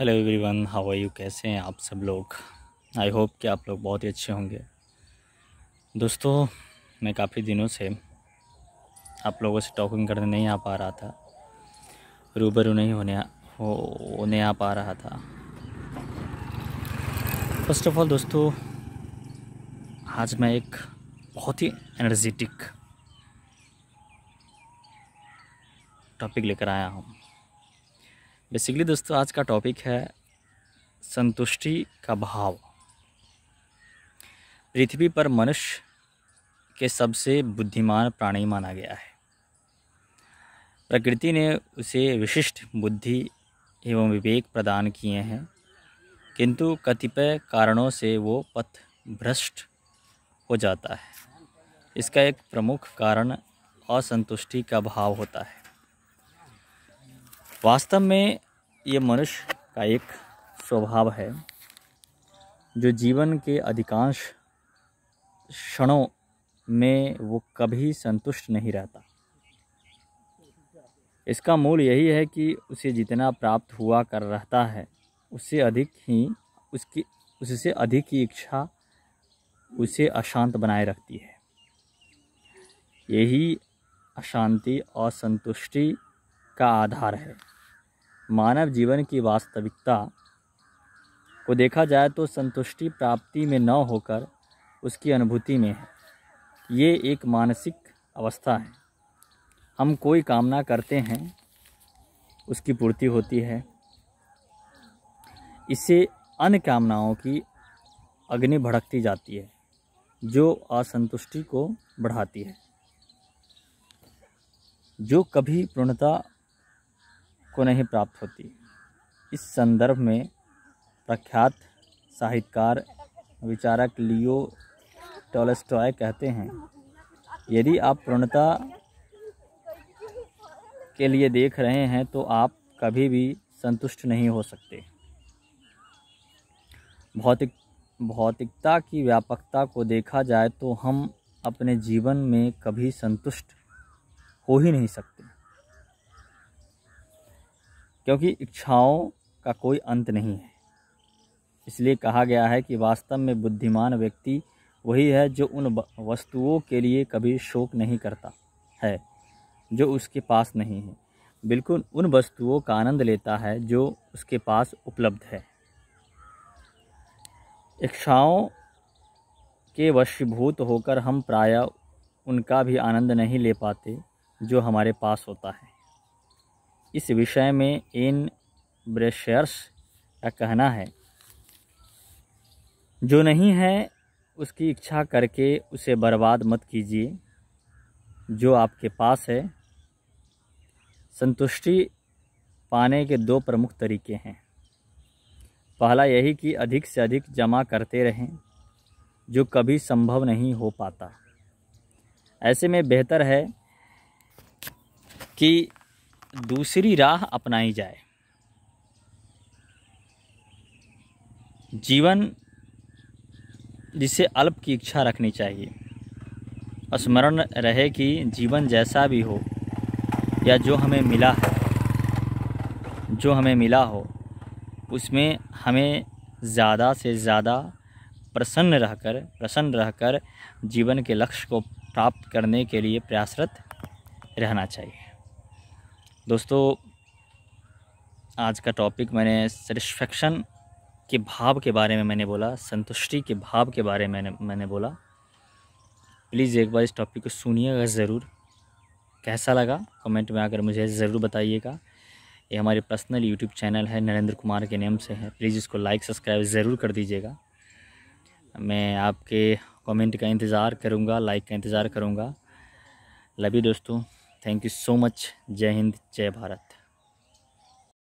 hello everyone how are you कैसे हैं आप सब लोग आई होप कि आप लोग बहुत ही अच्छे होंगे दोस्तों मैं काफ़ी दिनों से आप लोगों से टॉकिंग करने नहीं आ पा रहा था रूबरू नहीं होने हो, होने आ पा रहा था फर्स्ट ऑफ ऑल दोस्तों आज मैं एक बहुत ही एनर्जेटिक टॉपिक लेकर आया हूँ बेसिकली दोस्तों आज का टॉपिक है संतुष्टि का भाव पृथ्वी पर मनुष्य के सबसे बुद्धिमान प्राणी माना गया है प्रकृति ने उसे विशिष्ट बुद्धि एवं विवेक प्रदान किए हैं किंतु कतिपय कारणों से वो पथ भ्रष्ट हो जाता है इसका एक प्रमुख कारण असंतुष्टि का भाव होता है वास्तव में ये मनुष्य का एक स्वभाव है जो जीवन के अधिकांश क्षणों में वो कभी संतुष्ट नहीं रहता इसका मूल यही है कि उसे जितना प्राप्त हुआ कर रहता है उससे अधिक ही उसकी उससे अधिक की इच्छा उसे अशांत बनाए रखती है यही अशांति और संतुष्टि का आधार है मानव जीवन की वास्तविकता को देखा जाए तो संतुष्टि प्राप्ति में न होकर उसकी अनुभूति में है ये एक मानसिक अवस्था है हम कोई कामना करते हैं उसकी पूर्ति होती है इससे अन्य कामनाओं की अग्नि भड़कती जाती है जो असंतुष्टि को बढ़ाती है जो कभी पूर्णता को नहीं प्राप्त होती इस संदर्भ में प्रख्यात साहित्यकार विचारक लियो टॉलस्टॉय कहते हैं यदि आप पूर्णता के लिए देख रहे हैं तो आप कभी भी संतुष्ट नहीं हो सकते भौतिक भौतिकता की व्यापकता को देखा जाए तो हम अपने जीवन में कभी संतुष्ट हो ही नहीं सकते क्योंकि इच्छाओं का कोई अंत नहीं है इसलिए कहा गया है कि वास्तव में बुद्धिमान व्यक्ति वही है जो उन वस्तुओं के लिए कभी शोक नहीं करता है जो उसके पास नहीं है बिल्कुल उन वस्तुओं का आनंद लेता है जो उसके पास उपलब्ध है इच्छाओं के वशीभूत होकर हम प्राय उनका भी आनंद नहीं ले पाते जो हमारे पास होता है इस विषय में इन ब्रेशर्स का कहना है जो नहीं है उसकी इच्छा करके उसे बर्बाद मत कीजिए जो आपके पास है संतुष्टि पाने के दो प्रमुख तरीके हैं पहला यही कि अधिक से अधिक जमा करते रहें जो कभी संभव नहीं हो पाता ऐसे में बेहतर है कि दूसरी राह अपनाई जाए जीवन जिसे अल्प की इच्छा रखनी चाहिए स्मरण रहे कि जीवन जैसा भी हो या जो हमें मिला है जो हमें मिला हो उसमें हमें ज़्यादा से ज़्यादा प्रसन्न रहकर प्रसन्न रहकर जीवन के लक्ष्य को प्राप्त करने के लिए प्रयासरत रहना चाहिए दोस्तों आज का टॉपिक मैंने सेटिस्फेक्शन के भाव के बारे में मैंने बोला संतुष्टि के भाव के बारे में मैंने मैंने बोला प्लीज़ एक बार इस टॉपिक को सुनिएगा ज़रूर कैसा लगा कमेंट में आकर मुझे ज़रूर बताइएगा ये हमारे पर्सनल यूट्यूब चैनल है नरेंद्र कुमार के नेम से है प्लीज़ इसको लाइक सब्सक्राइब ज़रूर कर दीजिएगा मैं आपके कमेंट का इंतज़ार करूँगा लाइक का इंतज़ार करूँगा लभी दोस्तों थैंक यू सो मच जय हिंद जय भारत